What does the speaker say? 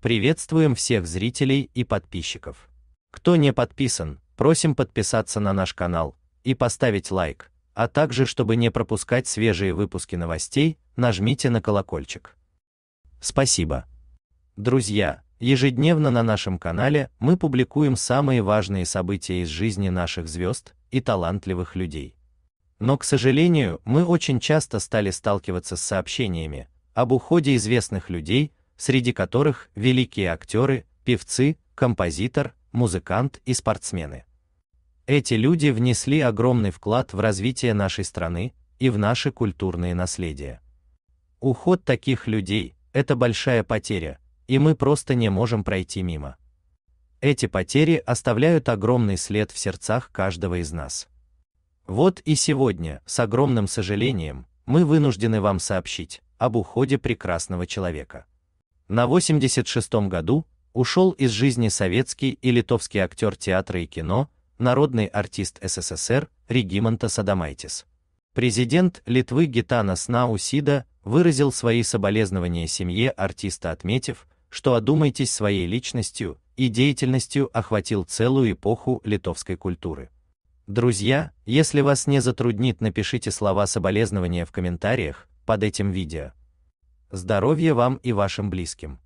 Приветствуем всех зрителей и подписчиков. Кто не подписан, просим подписаться на наш канал и поставить лайк, а также, чтобы не пропускать свежие выпуски новостей, нажмите на колокольчик. Спасибо. Друзья, ежедневно на нашем канале мы публикуем самые важные события из жизни наших звезд и талантливых людей. Но, к сожалению, мы очень часто стали сталкиваться с сообщениями об уходе известных людей, среди которых великие актеры, певцы, композитор, музыкант и спортсмены. Эти люди внесли огромный вклад в развитие нашей страны и в наше культурное наследие. Уход таких людей – это большая потеря, и мы просто не можем пройти мимо. Эти потери оставляют огромный след в сердцах каждого из нас. Вот и сегодня, с огромным сожалением, мы вынуждены вам сообщить об уходе прекрасного человека. На 86-м году ушел из жизни советский и литовский актер театра и кино, народный артист СССР Регимонта Садамайтис. Президент Литвы Гитанас Наусида выразил свои соболезнования семье артиста, отметив, что одумайтесь своей личностью и деятельностью охватил целую эпоху литовской культуры. Друзья, если вас не затруднит, напишите слова соболезнования в комментариях под этим видео. Здоровья вам и вашим близким.